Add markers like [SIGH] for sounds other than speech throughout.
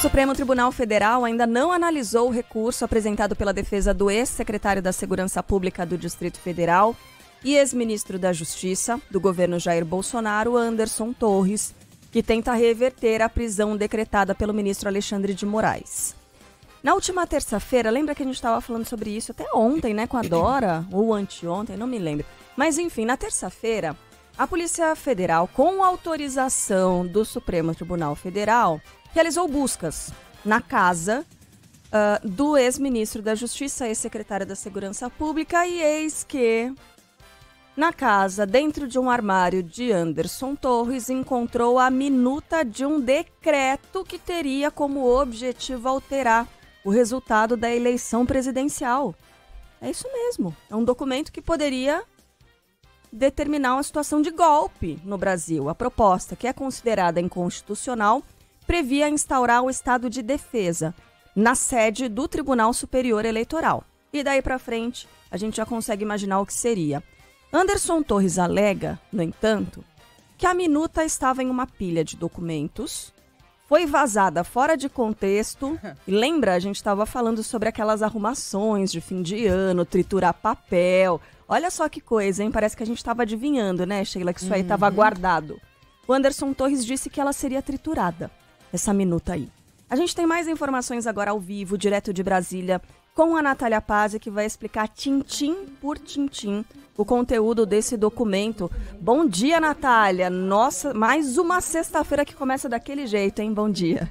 O Supremo Tribunal Federal ainda não analisou o recurso apresentado pela defesa do ex-secretário da Segurança Pública do Distrito Federal e ex-ministro da Justiça do governo Jair Bolsonaro, Anderson Torres, que tenta reverter a prisão decretada pelo ministro Alexandre de Moraes. Na última terça-feira, lembra que a gente estava falando sobre isso até ontem, né, com a Dora, ou anteontem, não me lembro. Mas enfim, na terça-feira, a Polícia Federal, com autorização do Supremo Tribunal Federal, realizou buscas na casa uh, do ex-ministro da Justiça, ex-secretário da Segurança Pública, e eis que na casa, dentro de um armário de Anderson Torres, encontrou a minuta de um decreto que teria como objetivo alterar o resultado da eleição presidencial. É isso mesmo. É um documento que poderia determinar uma situação de golpe no Brasil. A proposta, que é considerada inconstitucional, previa instaurar o estado de defesa na sede do Tribunal Superior Eleitoral. E daí para frente, a gente já consegue imaginar o que seria. Anderson Torres alega, no entanto, que a minuta estava em uma pilha de documentos, foi vazada fora de contexto. [LAUGHS] E lembra, a gente estava falando sobre aquelas arrumações de fim de ano, triturar papel. Olha só que coisa, hein? Parece que a gente estava adivinhando, né, Sheila, que isso aí estava uhum. guardado. O Anderson Torres disse que ela seria triturada essa minuta aí. A gente tem mais informações agora ao vivo, direto de Brasília, com a Natália Paz, que vai explicar tintim por tintim o conteúdo desse documento. Bom dia, Natália! Nossa, mais uma sexta-feira que começa daquele jeito, hein? Bom dia!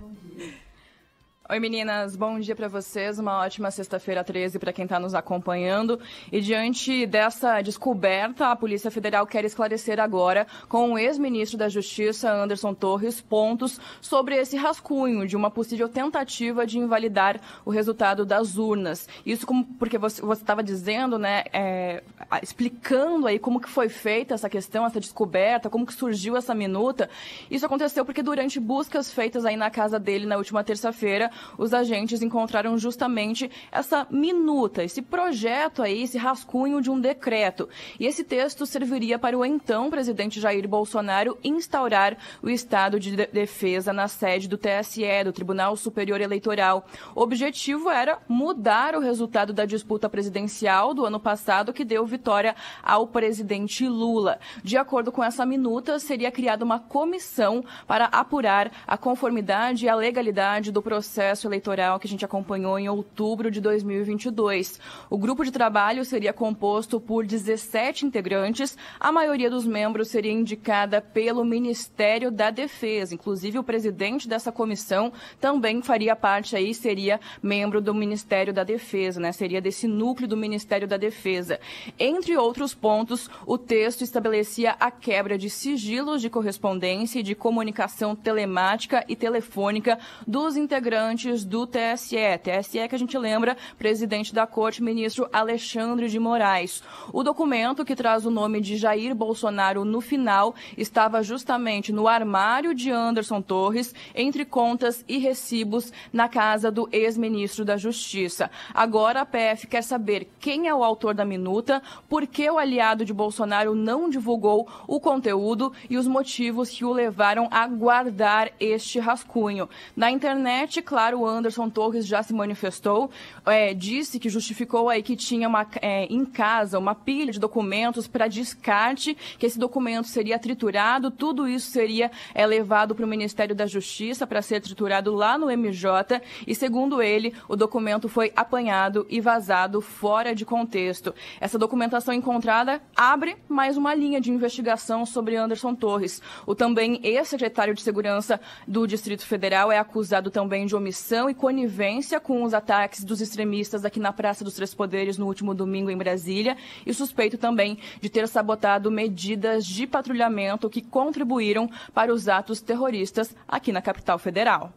Oi meninas, bom dia para vocês, uma ótima sexta-feira 13 para quem está nos acompanhando. E diante dessa descoberta, a Polícia Federal quer esclarecer agora com o ex-ministro da Justiça, Anderson Torres, pontos sobre esse rascunho de uma possível tentativa de invalidar o resultado das urnas. Isso como, porque você estava dizendo, né, é, explicando aí como que foi feita essa questão, essa descoberta, como que surgiu essa minuta. Isso aconteceu porque durante buscas feitas aí na casa dele na última terça-feira, os agentes encontraram justamente essa minuta, esse projeto aí, esse rascunho de um decreto. E esse texto serviria para o então presidente Jair Bolsonaro instaurar o estado de defesa na sede do TSE, do Tribunal Superior Eleitoral. O objetivo era mudar o resultado da disputa presidencial do ano passado, que deu vitória ao presidente Lula. De acordo com essa minuta, seria criada uma comissão para apurar a conformidade e a legalidade do processo processo eleitoral que a gente acompanhou em outubro de 2022. O grupo de trabalho seria composto por 17 integrantes, a maioria dos membros seria indicada pelo Ministério da Defesa, inclusive o presidente dessa comissão também faria parte aí, seria membro do Ministério da Defesa, né? Seria desse núcleo do Ministério da Defesa. Entre outros pontos, o texto estabelecia a quebra de sigilos de correspondência e de comunicação telemática e telefônica dos integrantes integrantes do TSE. TSE é que a gente lembra, presidente da corte, ministro Alexandre de Moraes. O documento, que traz o nome de Jair Bolsonaro no final, estava justamente no armário de Anderson Torres, entre contas e recibos na casa do ex-ministro da Justiça. Agora a PF quer saber quem é o autor da minuta, por que o aliado de Bolsonaro não divulgou o conteúdo e os motivos que o levaram a guardar este rascunho. Na internet, claro, o Anderson Torres já se manifestou, é, disse que justificou aí que tinha uma, é, em casa uma pilha de documentos para descarte, que esse documento seria triturado, tudo isso seria é, levado para o Ministério da Justiça para ser triturado lá no MJ e, segundo ele, o documento foi apanhado e vazado fora de contexto. Essa documentação encontrada abre mais uma linha de investigação sobre Anderson Torres. O também ex-secretário de Segurança do Distrito Federal é acusado também de homicídio contribuição e conivência com os ataques dos extremistas aqui na Praça dos Três Poderes no último domingo em Brasília e suspeito também de ter sabotado medidas de patrulhamento que contribuíram para os atos terroristas aqui na capital federal.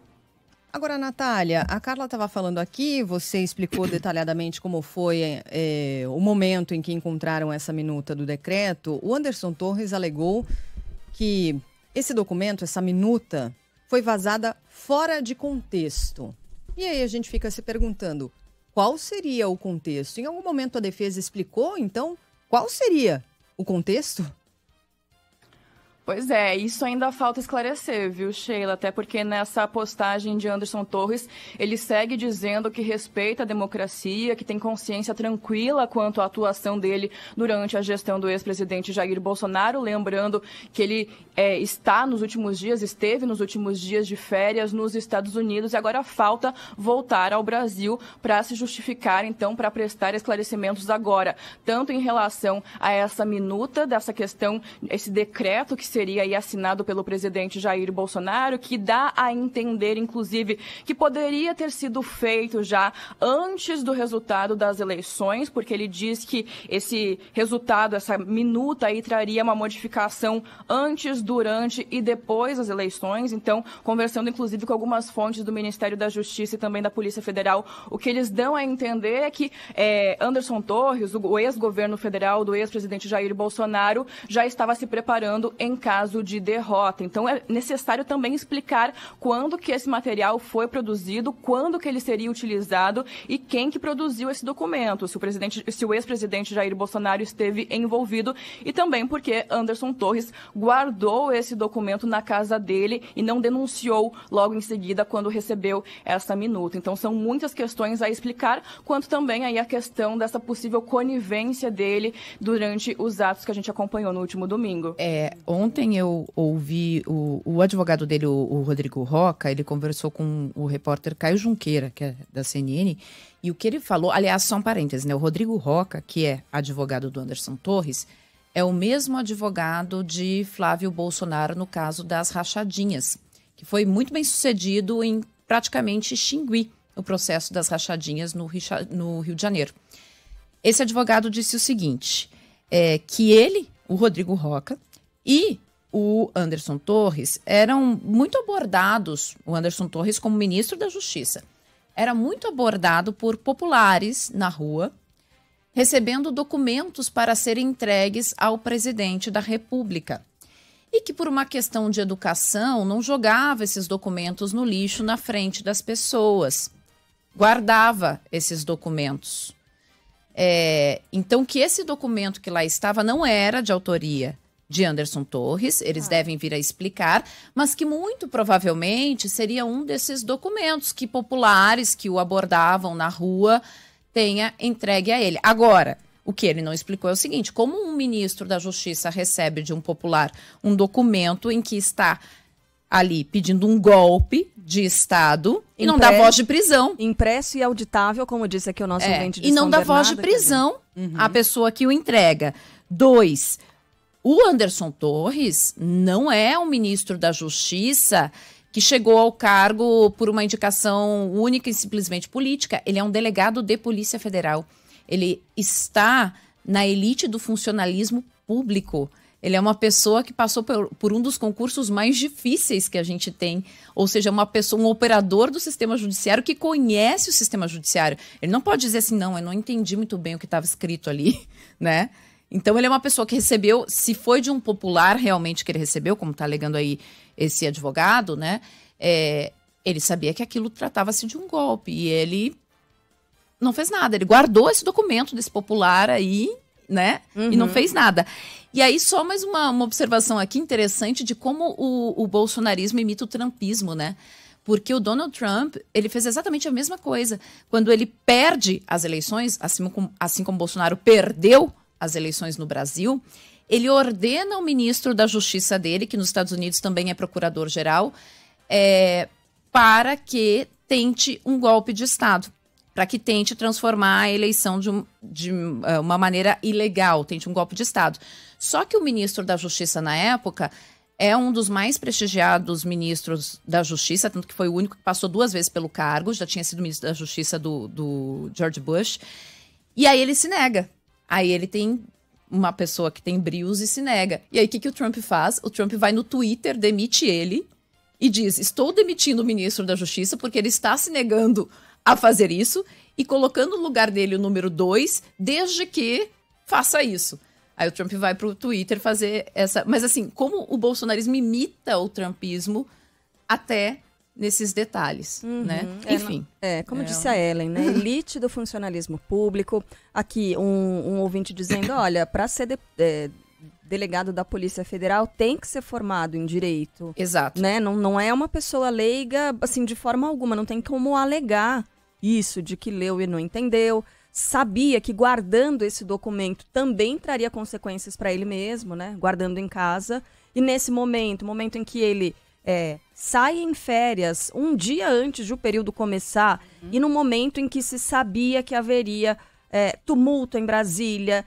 Agora, Natália, a Carla estava falando aqui, você explicou detalhadamente como foi é, o momento em que encontraram essa minuta do decreto. O Anderson Torres alegou que esse documento, essa minuta, foi vazada fora de contexto. E aí a gente fica se perguntando qual seria o contexto. Em algum momento a defesa explicou, então, qual seria o contexto? Pois é, isso ainda falta esclarecer, viu, Sheila? Até porque nessa postagem de Anderson Torres, ele segue dizendo que respeita a democracia, que tem consciência tranquila quanto à atuação dele durante a gestão do ex-presidente Jair Bolsonaro. Lembrando que ele é, está nos últimos dias, esteve nos últimos dias de férias nos Estados Unidos e agora falta voltar ao Brasil para se justificar, então, para prestar esclarecimentos agora, tanto em relação a essa minuta dessa questão, esse decreto que seria aí assinado pelo presidente Jair Bolsonaro, que dá a entender, inclusive, que poderia ter sido feito já antes do resultado das eleições, porque ele diz que esse resultado, essa minuta aí, traria uma modificação antes, durante e depois das eleições. Então, conversando inclusive com algumas fontes do Ministério da Justiça e também da Polícia Federal, o que eles dão a entender é que é, Anderson Torres, o ex-governo federal do ex-presidente Jair Bolsonaro, já estava se preparando em caso de derrota. Então é necessário também explicar quando que esse material foi produzido, quando que ele seria utilizado e quem que produziu esse documento, se o presidente, se o ex-presidente Jair Bolsonaro esteve envolvido e também porque Anderson Torres guardou esse documento na casa dele e não denunciou logo em seguida quando recebeu essa minuta. Então são muitas questões a explicar, quanto também aí a questão dessa possível conivência dele durante os atos que a gente acompanhou no último domingo. É, ontem Ontem eu ouvi o, o advogado dele, o, o, Rodrigo Roca, ele conversou com o repórter Caio Junqueira, que é da CNN, e o que ele falou, aliás, só um parênteses, né? O Rodrigo Roca, que é advogado do Anderson Torres, é o mesmo advogado de Flávio Bolsonaro no caso das rachadinhas, que foi muito bem sucedido em praticamente extinguir o processo das rachadinhas no Rio, de Janeiro. Esse advogado disse o seguinte: é, que ele, o Rodrigo Roca, e o Anderson Torres eram muito abordados, o Anderson Torres como ministro da Justiça, era muito abordado por populares na rua, recebendo documentos para serem entregues ao presidente da República. E que, por uma questão de educação, não jogava esses documentos no lixo na frente das pessoas, guardava esses documentos. É, então, que esse documento que lá estava não era de autoria de Anderson Torres, eles ah. devem vir a explicar, mas que muito provavelmente seria um desses documentos que populares que o abordavam na rua tenha entregue a ele. Agora, o que ele não explicou é o seguinte: como um ministro da Justiça recebe de um popular um documento em que está ali pedindo um golpe de Estado e não dá voz de prisão. Impresso e auditável, como disse aqui o nosso é, ouvinte de E não São dá Bernardo, voz de prisão à uhum. pessoa que o entrega. Dois, o Anderson Torres não é um ministro da Justiça que chegou ao cargo por uma indicação única e simplesmente política. Ele é um delegado de Polícia Federal. Ele está na elite do funcionalismo público. Ele é uma pessoa que passou por, por, um dos concursos mais difíceis que a gente tem, ou seja, uma pessoa, um operador do sistema judiciário que conhece o sistema judiciário. Ele não pode dizer assim, não, eu não entendi muito bem o que estava escrito ali, [LAUGHS] né? Então ele é uma pessoa que recebeu, se foi de um popular realmente que ele recebeu, como está alegando aí esse advogado, né? É, ele sabia que aquilo tratava-se de um golpe e ele não fez nada. Ele guardou esse documento desse popular aí, né? Uhum. E não uhum. fez nada. E aí, só mais uma, uma observação aqui interessante de como o, o bolsonarismo imita o trumpismo, né? porque o Donald Trump ele fez exatamente a mesma coisa quando ele perde as eleições, assim como, assim como Bolsonaro perdeu as eleições no Brasil, ele ordena ao ministro da Justiça dele, que nos Estados Unidos também é procurador-geral, é, para que tente um golpe de Estado, para que tente transformar a eleição de, um, de é, uma maneira ilegal, tente um golpe de Estado. Só que o ministro da Justiça na época é um dos mais prestigiados ministros da Justiça, tanto que foi o único que passou duas vezes pelo cargo, já tinha sido ministro da Justiça do, do George Bush. E aí ele se nega. Aí ele tem uma pessoa que tem brios e se nega. E aí o que, que o Trump faz? O Trump vai no Twitter, demite ele e diz: Estou demitindo o ministro da Justiça porque ele está se negando a fazer isso e colocando no lugar dele o número 2, desde que faça isso. Aí o Trump vai para o Twitter fazer essa. Mas assim, como o bolsonarismo imita o trumpismo até nesses detalhes, uhum. né? É, Enfim. É, como é. disse a Ellen, né? [LAUGHS] Elite do funcionalismo público. Aqui um, um ouvinte dizendo, olha, para ser de, é, delegado da Polícia Federal tem que ser formado em direito. Exato. Né? Não, não é uma pessoa leiga, assim, de forma alguma. Não tem como alegar isso de que leu e não entendeu. Sabia que guardando esse documento também traria consequências para ele mesmo, né? Guardando em casa. E nesse momento, momento em que ele é, sai em férias um dia antes de o período começar uhum. e no momento em que se sabia que haveria é, tumulto em Brasília.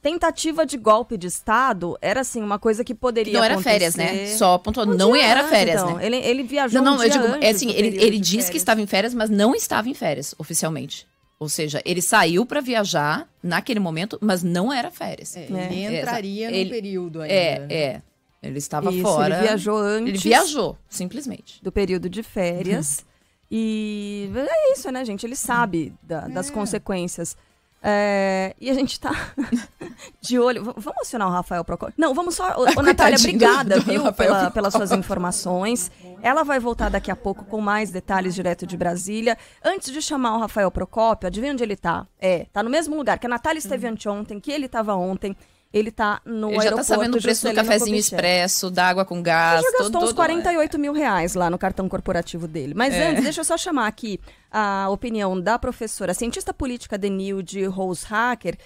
Tentativa de golpe de Estado era assim uma coisa que poderia não acontecer. era férias, né? Só apontou, um não era antes, férias, então. né? Ele, ele viajou não, não, um eu digo, é assim, ele, ele disse férias. que estava em férias, mas não estava em férias oficialmente. Ou seja, ele saiu para viajar naquele momento, mas não era férias. É, ele é. entraria é, no ele, período ainda. É, é. Ele estava Isso, fora. Ele viajou antes. Ele viajou, simplesmente. Do período de férias. Uhum. E é isso, né, gente? Ele sabe da, das é. consequências. É, e a gente tá [LAUGHS] de olho. V vamos acionar o Rafael Procópio? Não, vamos só. [LAUGHS] O, o Natália, obrigada, viu, pela, pelas suas informações. Ela vai voltar daqui a pouco com mais detalhes direto de Brasília. Antes de chamar o Rafael Procópio, adivinha onde ele tá? É, tá no mesmo lugar que a Natália esteve hum. anteontem, que ele estava ontem. Ele tá no ele aeroporto. Já tá sabendo o preço do cafezinho expresso, da água com gás. Ele já gastou todo, uns 48 é. mil reais lá no cartão corporativo dele. Mas é. antes, deixa eu só chamar aqui a opinião da professora, cientista política Denilde Rose Hacker,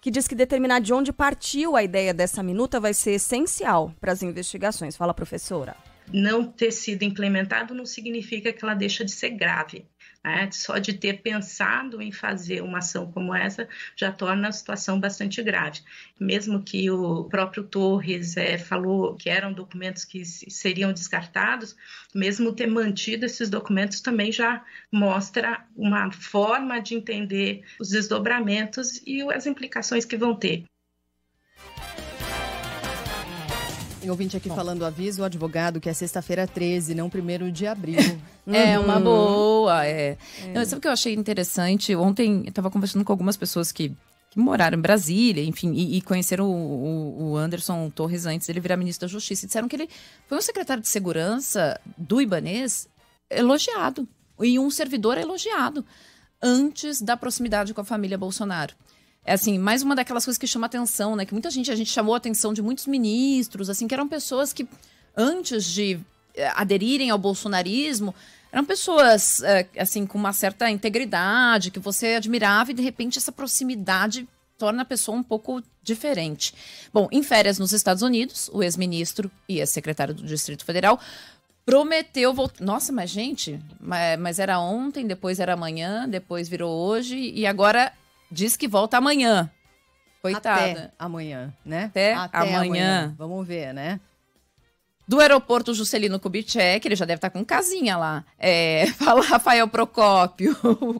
que diz que determinar de onde partiu a ideia dessa minuta vai ser essencial para as investigações. Fala, professora. Não ter sido implementado não significa que ela deixa de ser grave. Né? Só de ter pensado em fazer uma ação como essa já torna a situação bastante grave. Mesmo que o próprio Torres é, falou que eram documentos que seriam descartados, mesmo ter mantido esses documentos também já mostra uma forma de entender os desdobramentos e as implicações que vão ter. Tem ouvinte aqui Bom. falando, aviso o advogado que é sexta-feira 13, não primeiro de abril. [LAUGHS] é, uhum. uma boa, é. é. Não, sabe o que eu achei interessante? Ontem eu estava conversando com algumas pessoas que, que moraram em Brasília, enfim, e, e conheceram o, o, o, Anderson Torres antes dele virar ministro da Justiça. E disseram que ele foi um secretário de segurança do Ibanês elogiado. E um servidor elogiado antes da proximidade com a família Bolsonaro é assim, mais uma daquelas coisas que chama atenção, né? Que muita gente, a gente chamou a atenção de muitos ministros, assim, que eram pessoas que, antes de eh, aderirem ao bolsonarismo, eram pessoas, eh, assim, com uma certa integridade, que você admirava e, de repente, essa proximidade torna a pessoa um pouco diferente. Bom, em férias nos Estados Unidos, o ex-ministro e ex-secretário do Distrito Federal prometeu voltar. Nossa, mas gente, mas, mas era ontem, depois era amanhã, depois virou hoje e agora diz que volta amanhã. Coitada. Até amanhã, né? Até, Até amanhã. amanhã. Vamos ver, né? Do aeroporto Juscelino Kubitschek, ele já deve estar tá com casinha lá. É, [LAUGHS] fala Rafael Procópio.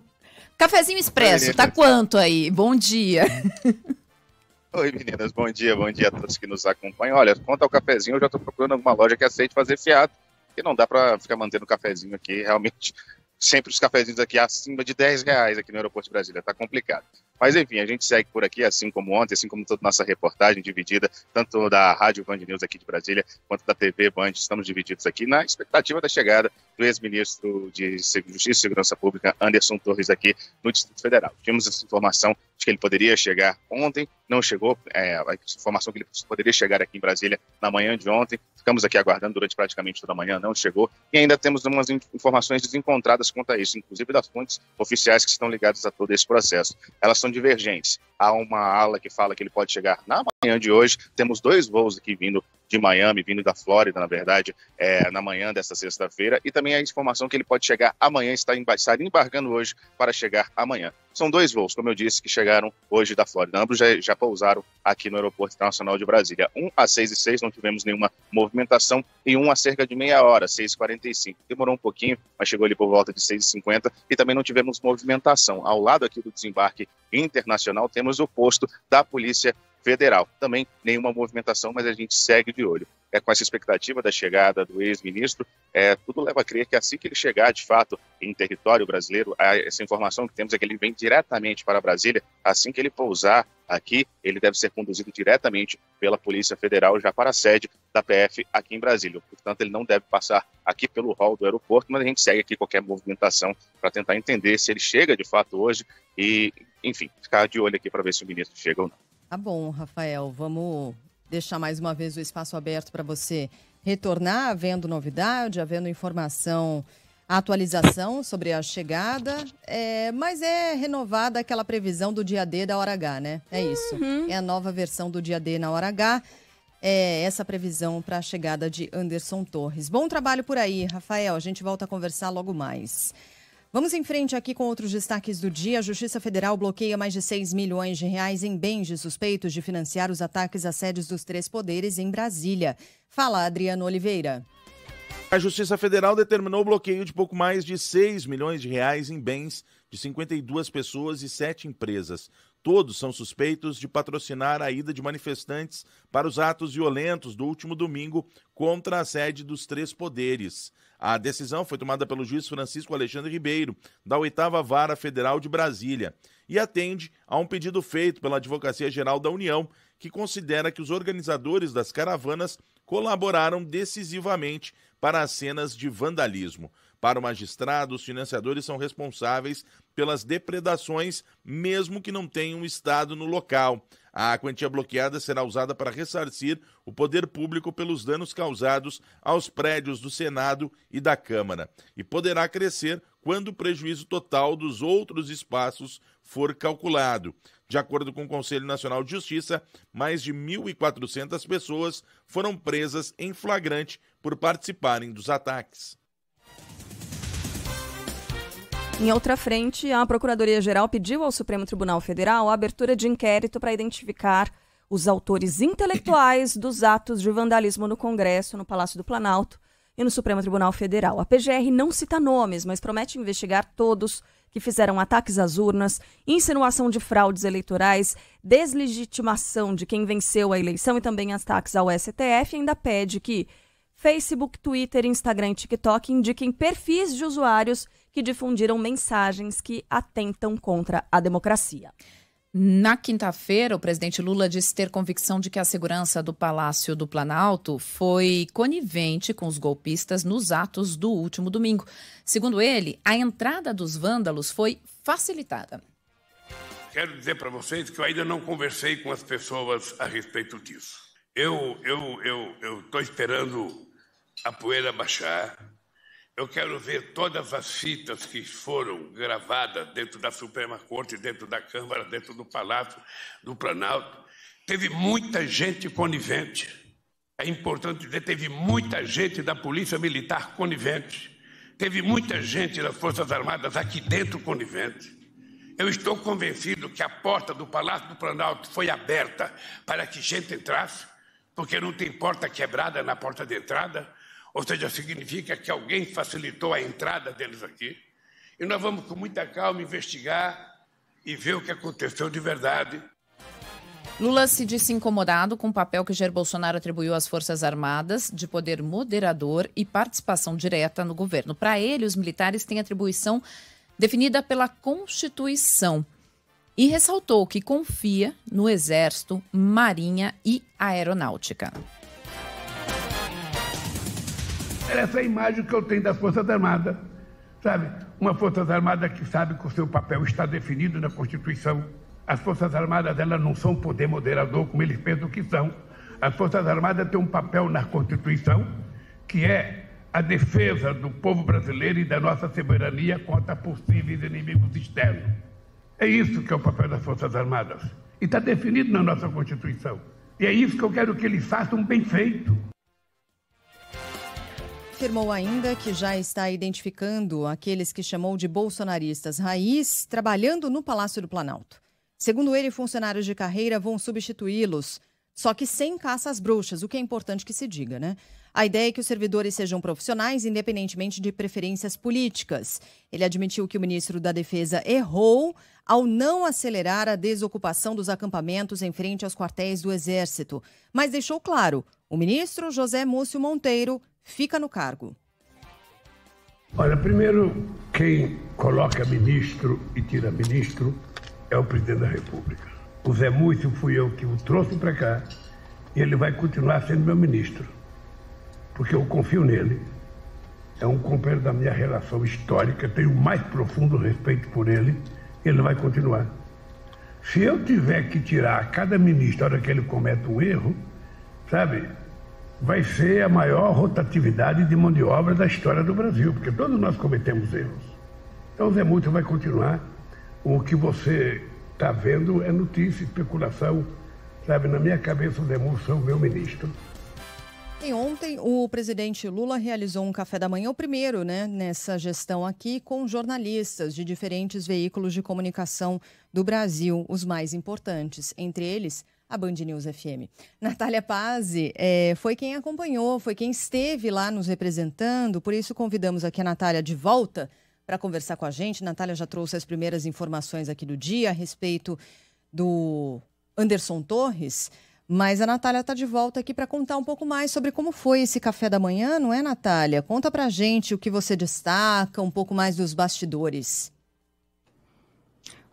[LAUGHS] Cafezinho Expresso, tá Oi, tá quanto aí? Bom dia. [LAUGHS] Oi, meninas, bom dia, bom dia a todos que nos acompanham. Olha, quanto ao cafezinho, eu já estou procurando alguma loja que aceite fazer fiado, porque não dá para ficar mantendo o cafezinho aqui, realmente sempre os cafezinhos aqui acima de 10 reais aqui no aeroporto de Brasília. Tá complicado. Mas enfim, a gente segue por aqui, assim como ontem, assim como toda nossa reportagem dividida, tanto da Rádio Band News aqui de Brasília, quanto da TV Band, estamos divididos aqui na expectativa da chegada do ex-ministro de Justiça e Segurança Pública, Anderson Torres, aqui no Distrito Federal. Tínhamos essa informação de que ele poderia chegar ontem, não chegou, é, a informação que ele poderia chegar aqui em Brasília na manhã de ontem, ficamos aqui aguardando durante praticamente toda a manhã, não chegou, e ainda temos algumas informações desencontradas quanto a isso, inclusive das fontes oficiais que estão ligadas a todo esse processo. Elas são são divergentes. Há uma ala que fala que ele pode chegar na manhã de hoje. Temos dois voos aqui vindo de Miami, vindo da Flórida, na verdade, é, na manhã desta sexta-feira, e também a informação que ele pode chegar amanhã, está embarcando hoje para chegar amanhã. São dois voos, como eu disse, que chegaram hoje da Flórida. Ambos já, já pousaram aqui no Aeroporto Internacional de Brasília. Um às 6 e seis não tivemos nenhuma movimentação, e um a cerca de meia hora, 6 e 45 Demorou um pouquinho, mas chegou ali por volta de 6 e 50 e também não tivemos movimentação. Ao lado aqui do desembarque internacional, temos o posto da Polícia federal. Também nenhuma movimentação, mas a gente segue de olho. É com essa expectativa da chegada do ex-ministro, é, tudo leva a crer que assim que ele chegar, de fato, em território brasileiro, essa informação que temos é que ele vem diretamente para Brasília. Assim que ele pousar aqui, ele deve ser conduzido diretamente pela Polícia Federal já para a sede da PF aqui em Brasília. Portanto, ele não deve passar aqui pelo hall do aeroporto, mas a gente segue aqui qualquer movimentação para tentar entender se ele chega de fato hoje e, enfim, ficar de olho aqui para ver se o ministro chega ou não. Tá bom, Rafael. Vamos deixar mais uma vez o espaço aberto para você retornar, havendo novidade, havendo informação, atualização sobre a chegada. É, mas é renovada aquela previsão do dia D da hora H, né? É isso. Uhum. É a nova versão do dia D na hora H. É essa previsão para a chegada de Anderson Torres. Bom trabalho por aí, Rafael. A gente volta a conversar logo mais. Vamos em frente aqui com outros destaques do dia. A Justiça Federal bloqueia mais de 6 milhões de reais em bens de suspeitos de financiar os ataques às sedes dos três poderes em Brasília. Fala, Adriano Oliveira. A Justiça Federal determinou o bloqueio de pouco mais de 6 milhões de reais em bens de 52 pessoas e 7 empresas. Todos são suspeitos de patrocinar a ida de manifestantes para os atos violentos do último domingo contra a sede dos três poderes. A decisão foi tomada pelo juiz Francisco Alexandre Ribeiro, da oitava Vara Federal de Brasília, e atende a um pedido feito pela Advocacia Geral da União, que considera que os organizadores das caravanas colaboraram decisivamente para as cenas de vandalismo. Para o magistrado, os financiadores são responsáveis pelas depredações, mesmo que não tenham estado no local. A quantia bloqueada será usada para ressarcir o poder público pelos danos causados aos prédios do Senado e da Câmara e poderá crescer quando o prejuízo total dos outros espaços for calculado. De acordo com o Conselho Nacional de Justiça, mais de 1.400 pessoas foram presas em flagrante por participarem dos ataques. Em outra frente, a Procuradoria-Geral pediu ao Supremo Tribunal Federal a abertura de inquérito para identificar os autores intelectuais dos atos de vandalismo no Congresso, no Palácio do Planalto e no Supremo Tribunal Federal. A PGR não cita nomes, mas promete investigar todos que fizeram ataques às urnas, insinuação de fraudes eleitorais, deslegitimação de quem venceu a eleição e também ataques ao STF, ainda pede que Facebook, Twitter, Instagram e TikTok indiquem perfis de usuários que difundiram mensagens que atentam contra a democracia. Na quinta-feira, o presidente Lula disse ter convicção de que a segurança do Palácio do Planalto foi conivente com os golpistas nos atos do último domingo. Segundo ele, a entrada dos vândalos foi facilitada. Quero dizer para vocês que eu ainda não conversei com as pessoas a respeito disso. Eu eu eu eu estou esperando a poeira baixar eu quero ver todas as fitas que foram gravadas dentro da Suprema Corte, dentro da Câmara, dentro do Palácio do Planalto. Teve muita gente conivente. É importante dizer, teve muita gente da Polícia Militar conivente. Teve muita gente das Forças Armadas aqui dentro conivente. Eu estou convencido que a porta do Palácio do Planalto foi aberta para que gente entrasse, porque não tem porta quebrada na porta de entrada ou seja, significa que alguém facilitou a entrada deles aqui. E nós vamos com muita calma investigar e ver o que aconteceu de verdade. Lula se disse incomodado com o papel que Jair Bolsonaro atribuiu às Forças Armadas de poder moderador e participação direta no governo. Para ele, os militares têm atribuição definida pela Constituição e ressaltou que confia no Exército, Marinha e Aeronáutica. Era essa é imagem que eu tenho das Forças Armadas, sabe? Uma Forças Armada que sabe que o seu papel está definido na Constituição. As Forças Armadas, elas não são poder moderador como eles pensam que são. As Forças Armadas têm um papel na Constituição, que é a defesa do povo brasileiro e da nossa soberania contra possíveis inimigos externos. É isso que é o papel das Forças Armadas. E está definido na nossa Constituição. E é isso que eu quero que eles façam bem feito afirmou ainda que já está identificando aqueles que chamou de bolsonaristas raiz trabalhando no Palácio do Planalto. Segundo ele, funcionários de carreira vão substituí-los, só que sem caça às bruxas, o que é importante que se diga, né? A ideia é que os servidores sejam profissionais, independentemente de preferências políticas. Ele admitiu que o ministro da Defesa errou ao não acelerar a desocupação dos acampamentos em frente aos quartéis do Exército, mas deixou claro: o ministro José Múcio Monteiro fica no cargo. Olha, primeiro, quem coloca ministro e tira ministro é o presidente da República. O Zé Múcio fui eu que o trouxe para cá e ele vai continuar sendo meu ministro, porque eu confio nele. É um companheiro da minha relação histórica, tenho o mais profundo respeito por ele, ele vai continuar. Se eu tiver que tirar cada ministro a hora que ele comete um erro, sabe, vai ser a maior rotatividade de mão de obra da história do Brasil, porque todos nós cometemos erros. Então, o Zé Múcio vai continuar. O que você está vendo é notícia, especulação. Sabe, na minha cabeça, o Zé Múcio é o meu ministro. E ontem, o presidente Lula realizou um café da manhã, o primeiro né, nessa gestão aqui, com jornalistas de diferentes veículos de comunicação do Brasil, os mais importantes. Entre eles, a Band News FM. Natália Pazzi é, foi quem acompanhou, foi quem esteve lá nos representando, por isso convidamos aqui a Natália de volta para conversar com a gente. Natália já trouxe as primeiras informações aqui do dia a respeito do Anderson Torres. Mas a Natália está de volta aqui para contar um pouco mais sobre como foi esse café da manhã, não é, Natália? Conta para a gente o que você destaca, um pouco mais dos bastidores.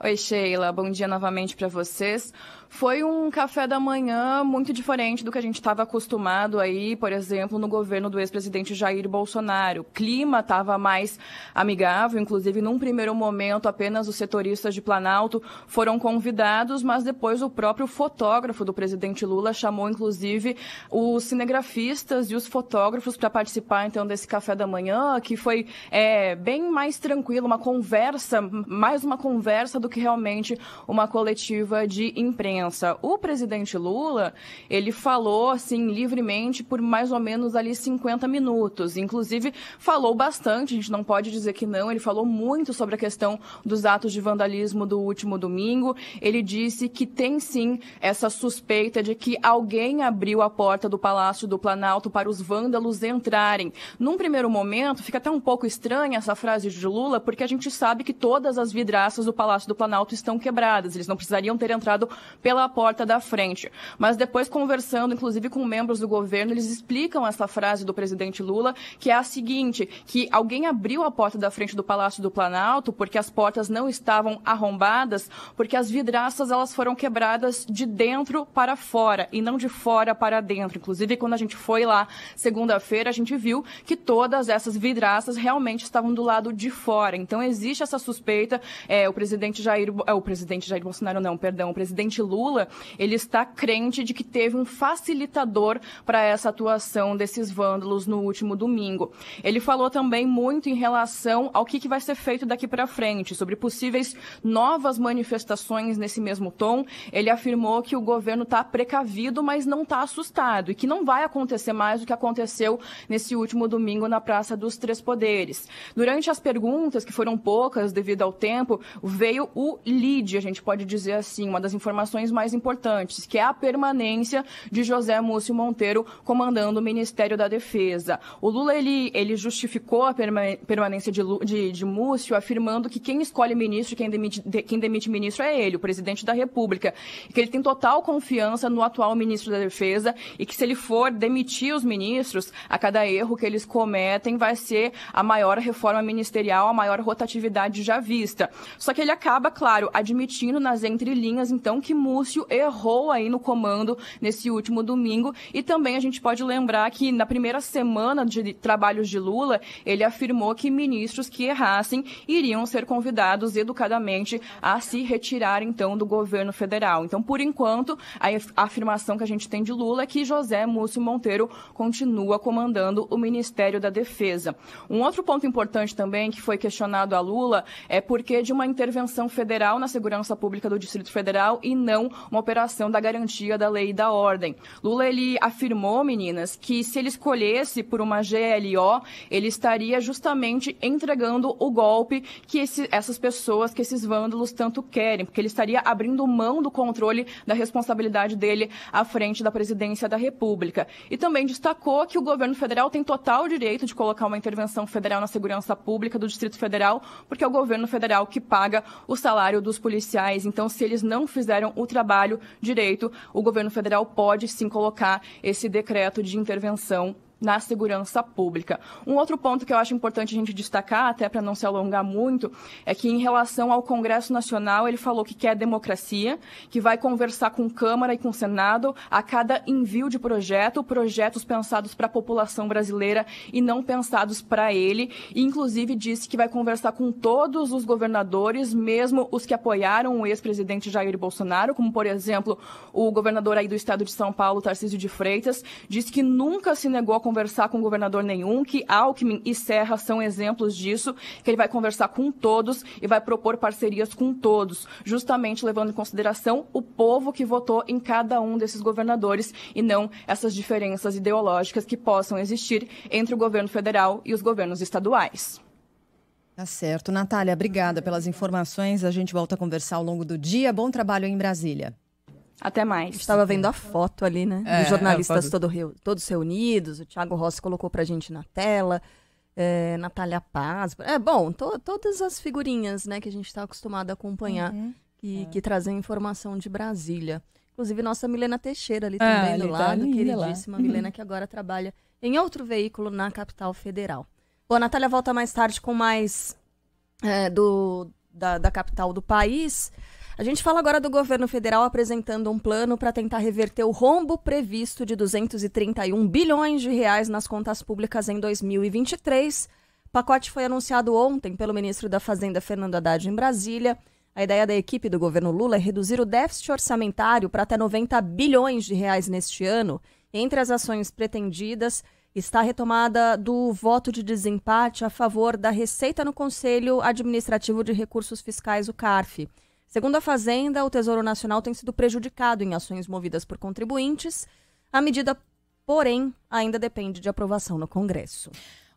Oi, Sheila. Bom dia novamente para vocês. Foi um café da manhã muito diferente do que a gente estava acostumado aí, por exemplo, no governo do ex-presidente Jair Bolsonaro. O clima estava mais amigável, inclusive num primeiro momento apenas os setoristas de Planalto foram convidados, mas depois o próprio fotógrafo do presidente Lula chamou inclusive os cinegrafistas e os fotógrafos para participar então desse café da manhã, que foi é, bem mais tranquilo, uma conversa, mais uma conversa do que realmente uma coletiva de imprensa imprensa. O presidente Lula, ele falou assim livremente por mais ou menos ali 50 minutos. Inclusive, falou bastante, a gente não pode dizer que não, ele falou muito sobre a questão dos atos de vandalismo do último domingo. Ele disse que tem sim essa suspeita de que alguém abriu a porta do Palácio do Planalto para os vândalos entrarem. Num primeiro momento, fica até um pouco estranha essa frase de Lula, porque a gente sabe que todas as vidraças do Palácio do Planalto estão quebradas. Eles não precisariam ter entrado pela porta da frente. Mas depois, conversando, inclusive com membros do governo, eles explicam essa frase do presidente Lula, que é a seguinte: que alguém abriu a porta da frente do Palácio do Planalto porque as portas não estavam arrombadas, porque as vidraças elas foram quebradas de dentro para fora e não de fora para dentro. Inclusive, quando a gente foi lá segunda-feira, a gente viu que todas essas vidraças realmente estavam do lado de fora. Então existe essa suspeita. É, o presidente Jair, é, o presidente Jair Bolsonaro não, perdão, o presidente Lula Lula, ele está crente de que teve um facilitador para essa atuação desses vândalos no último domingo. Ele falou também muito em relação ao que, que vai ser feito daqui para frente, sobre possíveis novas manifestações nesse mesmo tom. Ele afirmou que o governo está precavido, mas não está assustado e que não vai acontecer mais o que aconteceu nesse último domingo na Praça dos Três Poderes. Durante as perguntas, que foram poucas devido ao tempo, veio o lead, a gente pode dizer assim, uma das informações questões mais importantes, que é a permanência de José Múcio Monteiro comandando o Ministério da Defesa. O Lula ele, ele justificou a permanência de, de, de Múcio, afirmando que quem escolhe ministro, quem demite, de, quem demite ministro é ele, o presidente da República, e que ele tem total confiança no atual ministro da Defesa e que se ele for demitir os ministros, a cada erro que eles cometem vai ser a maior reforma ministerial, a maior rotatividade já vista. Só que ele acaba, claro, admitindo nas entrelinhas, então, que Múcio Múcio errou aí no comando nesse último domingo. E também a gente pode lembrar que na primeira semana de trabalhos de Lula, ele afirmou que ministros que errassem iriam ser convidados educadamente a se retirar então do governo federal. Então, por enquanto, a afirmação que a gente tem de Lula é que José Múcio Monteiro continua comandando o Ministério da Defesa. Um outro ponto importante também que foi questionado a Lula é porque de uma intervenção federal na segurança pública do Distrito Federal e não uma operação da garantia da lei e da ordem. Lula ele afirmou, meninas, que se ele escolhesse por uma GLO, ele estaria justamente entregando o golpe que esse, essas pessoas, que esses vândalos tanto querem, porque ele estaria abrindo mão do controle da responsabilidade dele à frente da presidência da República. E também destacou que o governo federal tem total direito de colocar uma intervenção federal na segurança pública do Distrito Federal, porque é o governo federal que paga o salário dos policiais. Então, se eles não fizeram o trabalho direito, o governo federal pode sim colocar esse decreto de intervenção na segurança pública. Um outro ponto que eu acho importante a gente destacar, até para não se alongar muito, é que em relação ao Congresso Nacional, ele falou que quer democracia, que vai conversar com Câmara e com Senado a cada envio de projeto, projetos pensados para a população brasileira e não pensados para ele. E, inclusive, disse que vai conversar com todos os governadores, mesmo os que apoiaram o ex-presidente Jair Bolsonaro, como, por exemplo, o governador aí do estado de São Paulo, Tarcísio de Freitas, disse que nunca se negou a conversar com governador nenhum, que Alckmin e Serra são exemplos disso, que ele vai conversar com todos e vai propor parcerias com todos, justamente levando em consideração o povo que votou em cada um desses governadores e não essas diferenças ideológicas que possam existir entre o governo federal e os governos estaduais. Tá certo. Natália, obrigada pelas informações. A gente volta a conversar ao longo do dia. Bom trabalho em Brasília. Até mais. Estava vendo a foto ali, né? É, jornalistas todo reu, todos reunidos. O Thiago Rossi colocou pra gente na tela. É, Natália Paz. É, bom, to, todas as figurinhas, né, que a gente está acostumado a acompanhar, uhum. que, é. que trazem informação de Brasília. Inclusive, nossa Milena Teixeira ali é, também do tá lado, tá queridíssima lá. Uhum. Milena, que agora trabalha em outro veículo na capital federal. Bom, a Natália volta mais tarde com mais é, do, da, da, capital do país. A gente fala agora do governo federal apresentando um plano para tentar reverter o rombo previsto de 231 bilhões de reais nas contas públicas em 2023. O pacote foi anunciado ontem pelo ministro da Fazenda Fernando Haddad em Brasília. A ideia da equipe do governo Lula é reduzir o déficit orçamentário para até 90 bilhões de reais neste ano. Entre as ações pretendidas está a retomada do voto de desempate a favor da Receita no Conselho Administrativo de Recursos Fiscais, o CARF. Segundo a Fazenda, o Tesouro Nacional tem sido prejudicado em ações movidas por contribuintes. A medida, porém, ainda depende de aprovação no Congresso.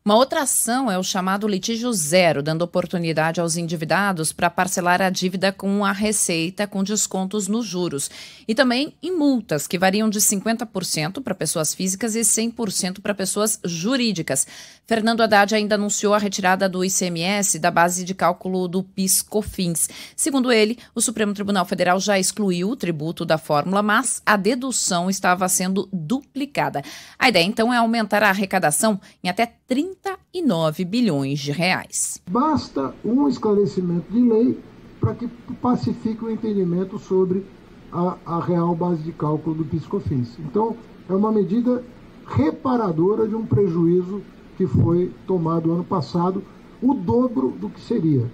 Uma outra ação é o chamado litígio zero, dando oportunidade aos endividados para parcelar a dívida com a receita com descontos nos juros e também em multas, que variam de 50% para pessoas físicas e 100% para pessoas jurídicas. Fernando Haddad ainda anunciou a retirada do ICMS da base de cálculo do PIS/COFINS. Segundo ele, o Supremo Tribunal Federal já excluiu o tributo da fórmula, mas a dedução estava sendo duplicada. A ideia então é aumentar a arrecadação em até 30 39 bilhões de reais. Basta um esclarecimento de lei para que pacifique o entendimento sobre a, a real base de cálculo do PiscoFins. Então, é uma medida reparadora de um prejuízo que foi tomado ano passado, o dobro do que seria.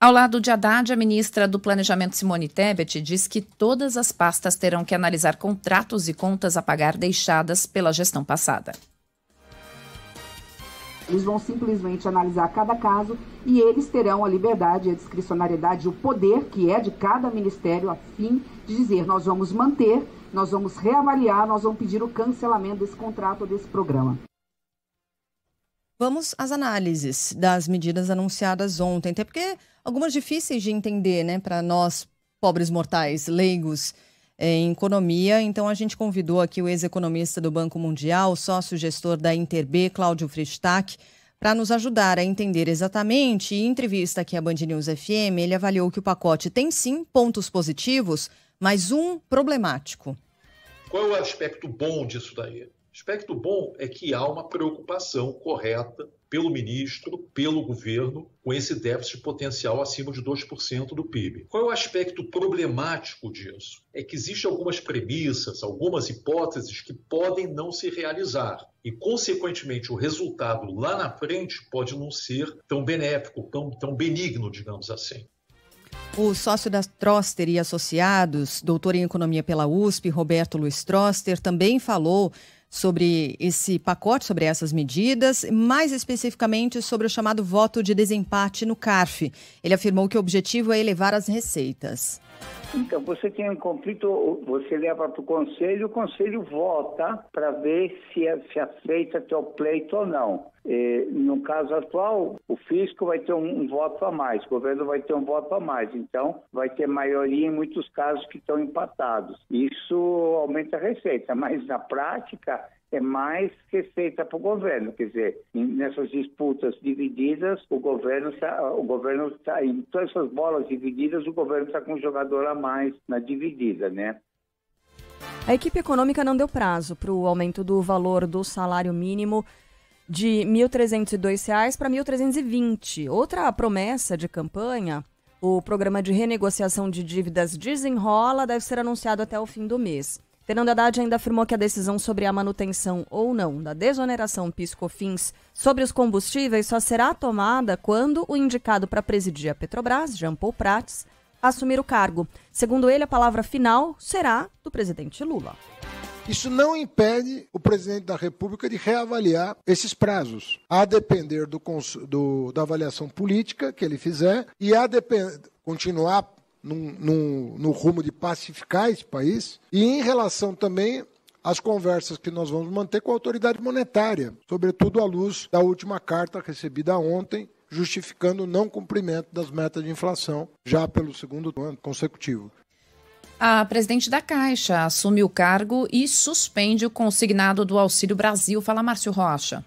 Ao lado de Haddad, a ministra do Planejamento Simone Tebet diz que todas as pastas terão que analisar contratos e contas a pagar deixadas pela gestão passada. Eles vão simplesmente analisar cada caso e eles terão a liberdade, a discricionariedade, o poder que é de cada ministério a fim de dizer: nós vamos manter, nós vamos reavaliar, nós vamos pedir o cancelamento desse contrato ou desse programa. Vamos às análises das medidas anunciadas ontem, até porque algumas difíceis de entender, né, para nós pobres mortais leigos em economia. Então, a gente convidou aqui o ex-economista do Banco Mundial, sócio-gestor da Interb, Cláudio Fristac, para nos ajudar a entender exatamente. Em entrevista aqui à Band News FM, ele avaliou que o pacote tem sim pontos positivos, mas um problemático. Qual é o aspecto bom disso daí? O aspecto bom é que há uma preocupação correta pelo ministro, pelo governo, com esse déficit potencial acima de 2% do PIB. Qual é o aspecto problemático disso? É que existem algumas premissas, algumas hipóteses que podem não se realizar e, consequentemente, o resultado lá na frente pode não ser tão benéfico, tão, tão benigno, digamos assim. O sócio da Troster e Associados, doutor em Economia pela USP, Roberto Luiz Troster, também falou sobre esse pacote, sobre essas medidas, mais especificamente sobre o chamado voto de desempate no CARF. Ele afirmou que o objetivo é elevar as receitas. Então, você tem um conflito, você leva para o conselho, o conselho vota para ver se, é, se aceita teu pleito ou não. E, no caso atual, o fisco vai ter um, um, voto a mais, o governo vai ter um voto a mais, então vai ter maioria em muitos casos que estão empatados. Isso aumenta a receita, mas na prática é mais receita para o governo. Quer dizer, nessas disputas divididas, o governo está, o governo está em todas essas bolas divididas, o governo está com um jogador a mais na dividida, né? A equipe econômica não deu prazo para o aumento do valor do salário mínimo de R$ 1.302 para R$ 1.320. Outra promessa de campanha o programa de renegociação de dívidas desenrola deve ser anunciado até o fim do mês. Fernando Haddad ainda afirmou que a decisão sobre a manutenção ou não da desoneração PiscoFins sobre os combustíveis só será tomada quando o indicado para presidir a Petrobras, Jean Paul Prats, assumir o cargo. Segundo ele, a palavra final será do presidente Lula. Isso não impede o presidente da República de reavaliar esses prazos, a depender do, do, da avaliação política que ele fizer e a depender continuar num, num, no rumo de pacificar esse país, e em relação também às conversas que nós vamos manter com a autoridade monetária, sobretudo à luz da última carta recebida ontem, justificando o não cumprimento das metas de inflação já pelo segundo ano consecutivo. A presidente da Caixa assume o cargo e suspende o consignado do Auxílio Brasil, fala Márcio Rocha.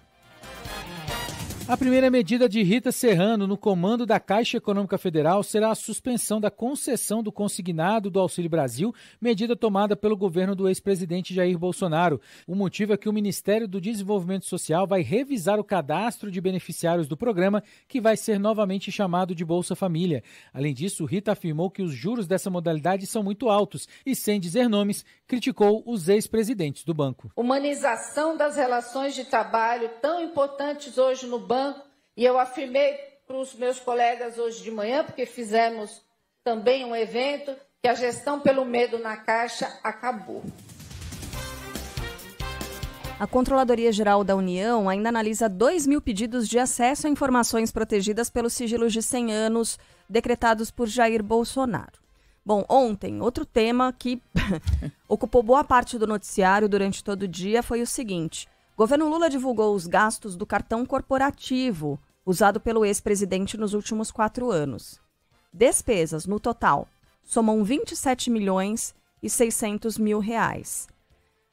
A primeira medida de Rita Serrano no comando da Caixa Econômica Federal será a suspensão da concessão do consignado do Auxílio Brasil, medida tomada pelo governo do ex-presidente Jair Bolsonaro. O motivo é que o Ministério do Desenvolvimento Social vai revisar o cadastro de beneficiários do programa, que vai ser novamente chamado de Bolsa Família. Além disso, Rita afirmou que os juros dessa modalidade são muito altos e, sem dizer nomes, criticou os ex-presidentes do banco. Humanização das relações de trabalho, tão importantes hoje no banco e eu afirmei para os meus colegas hoje de manhã, porque fizemos também um evento, que a gestão pelo medo na Caixa acabou. A Controladoria Geral da União ainda analisa 2 mil pedidos de acesso a informações protegidas pelos sigilos de 100 anos decretados por Jair Bolsonaro. Bom, ontem, outro tema que [LAUGHS] ocupou boa parte do noticiário durante todo o dia foi o seguinte: Governo Lula divulgou os gastos do cartão corporativo usado pelo ex-presidente nos últimos quatro anos. Despesas, no total, somam 27 milhões e 600 mil reais.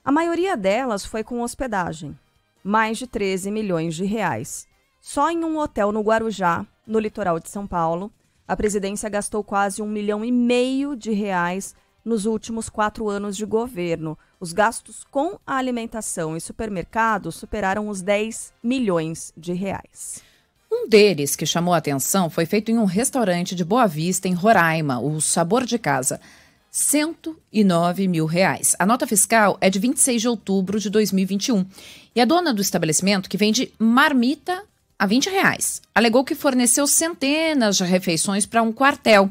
A maioria delas foi com hospedagem, mais de 13 milhões de reais. Só em um hotel no Guarujá, no litoral de São Paulo, a presidência gastou quase um milhão e meio de reais nos últimos quatro anos de governo. Os gastos com a alimentação e supermercados superaram os 10 milhões de reais. Um deles que chamou a atenção foi feito em um restaurante de Boa Vista, em Roraima, o Sabor de Casa. 109 mil reais. A nota fiscal é de 26 de outubro de 2021 e a dona do estabelecimento, que vende marmita a 20 reais, alegou que forneceu centenas de refeições para um quartel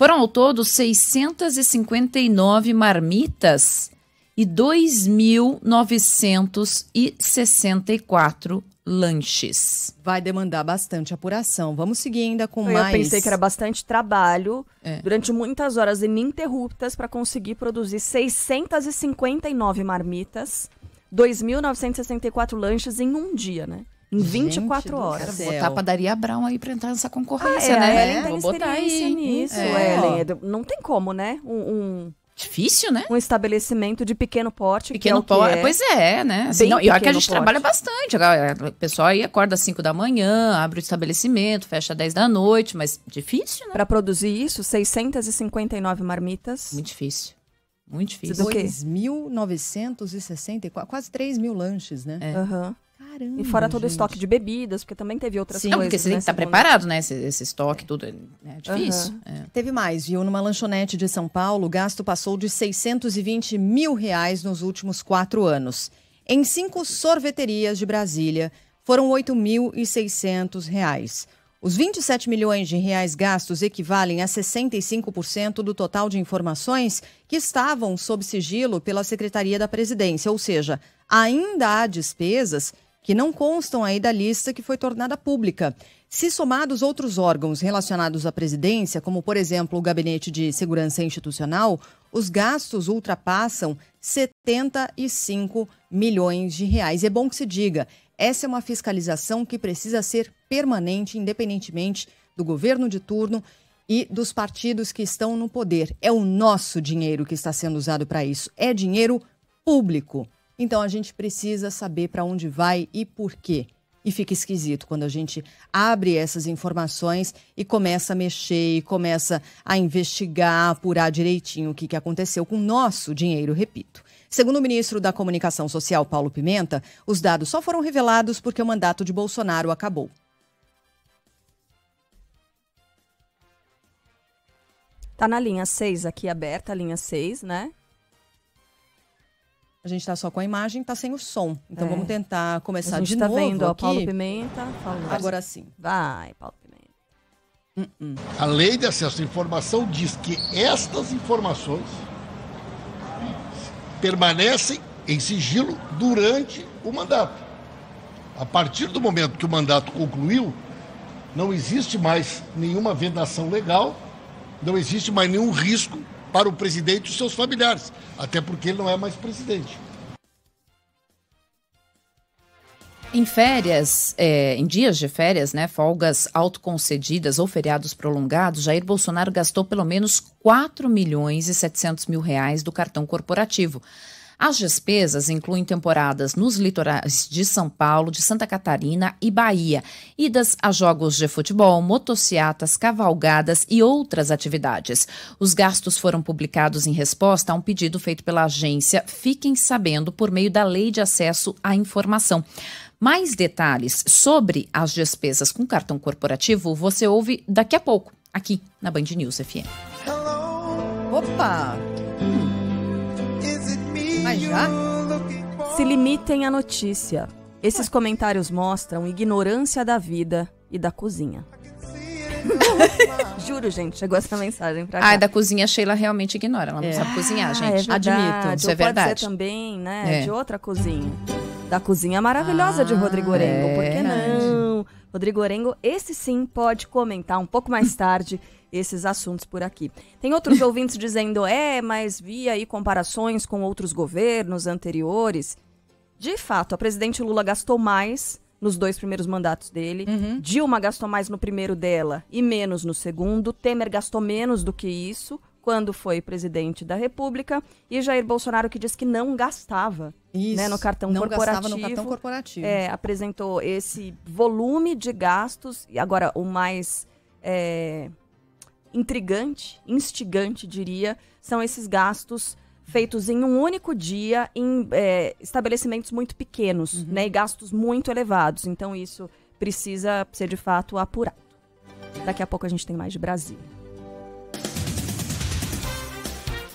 foram ao todo 659 marmitas e 2.964 lanches. Vai demandar bastante apuração. Vamos seguir ainda com Eu mais. Eu pensei que era bastante trabalho é. durante muitas horas ininterruptas para conseguir produzir 659 marmitas, 2.964 lanches em um dia, né? Em 24 Gente horas. Vou botar a padaria Brown aí pra entrar nessa concorrência, ah, né? é, né? A é, tem Vou botar aí. Uhum. nisso, é. Ellen. É, não tem como, né? um, um... Difícil, né? Um estabelecimento de pequeno porte. É pequeno é porte, é. pois é, né? Assim, não, e olha que a gente porte. trabalha bastante. É, o pessoal aí acorda às 5 da manhã, abre o estabelecimento, fecha às 10 da noite, mas difícil, né? Para produzir isso, 659 marmitas. Muito difícil. Muito difícil. 2.964, quase 3 mil lanches, né? É. Uhum. Caramba, e fora todo o estoque de bebidas, porque também teve outras Sim, coisas. Sim, porque você tem né, que tá estar preparado, né? Esse, esse estoque, é. tudo. É né, difícil. Uhum. É. Teve mais, viu? Numa lanchonete de São Paulo, o gasto passou de 620 mil reais nos últimos quatro anos. Em cinco sorveterias de Brasília, foram 8.600 reais. Os 27 milhões de reais gastos equivalem a 65% do total de informações que estavam sob sigilo pela Secretaria da Presidência, ou seja, ainda há despesas que não constam aí da lista que foi tornada pública. Se somados outros órgãos relacionados à presidência, como por exemplo o Gabinete de Segurança Institucional, os gastos ultrapassam 75 milhões de reais. É bom que se diga, essa é uma fiscalização que precisa ser permanente, independentemente do governo de turno e dos partidos que estão no poder. É o nosso dinheiro que está sendo usado para isso. É dinheiro público. Então a gente precisa saber para onde vai e por quê. E fica esquisito quando a gente abre essas informações e começa a mexer e começa a investigar, apurar direitinho o que, que aconteceu com o nosso dinheiro, repito. Segundo o ministro da Comunicação Social, Paulo Pimenta, os dados só foram revelados porque o mandato de Bolsonaro acabou. Tá na linha 6 aqui aberta, linha 6, né? A gente está só com a imagem, está sem o som. Então é. vamos tentar começar a gente de tá novo. vendo, aqui. Paulo Pimenta falando. Agora sim. Vai, Paulo Pimenta. Uh -uh. A lei de acesso à informação diz que estas informações permanecem em sigilo durante o mandato. A partir do momento que o mandato concluiu, não existe mais nenhuma vedação legal, não existe mais nenhum risco para o presidente e os seus familiares, até porque ele não é mais presidente. Em férias, é, em dias de férias, né, folgas autoconcedidas ou feriados prolongados, Jair Bolsonaro gastou pelo menos 4 milhões e 700 mil reais do cartão corporativo. As despesas incluem temporadas nos litorais de São Paulo, de Santa Catarina e Bahia, idas a jogos de futebol, motocicletas, cavalgadas e outras atividades. Os gastos foram publicados em resposta a um pedido feito pela agência Fiquem Sabendo por meio da Lei de Acesso à Informação. Mais detalhes sobre as despesas com cartão corporativo você ouve daqui a pouco, aqui na Band News FM. Hello. Opa! Mas já? Se limitem à notícia. Esses comentários mostram ignorância da vida e da cozinha. [LAUGHS] Juro, gente, chegou essa mensagem pra cá. Ai, da cozinha a Sheila realmente ignora. Ela não é. sabe cozinhar, gente. Ah, é Admito, isso é verdade. também, né, é. de outra cozinha. Da cozinha maravilhosa ah, de Rodrigo Orengo. Por que é não? Rodrigo Orengo, esse sim pode comentar um pouco mais tarde esses assuntos por aqui. Tem outros [LAUGHS] ouvintes dizendo, é, mas via aí comparações com outros governos anteriores. De fato, a presidente Lula gastou mais nos dois primeiros mandatos dele. Uhum. Dilma gastou mais no primeiro dela e menos no segundo. Temer gastou menos do que isso quando foi presidente da República. E Jair Bolsonaro que disse que não gastava isso, né, no cartão não corporativo. Gastava no cartão corporativo. É, apresentou esse volume de gastos. E agora o mais. É, intrigante, instigante, diria, são esses gastos feitos em um único dia em é, estabelecimentos muito pequenos, uhum. né? E gastos muito elevados. Então isso precisa ser de fato apurado. Daqui a pouco a gente tem mais de Brasil.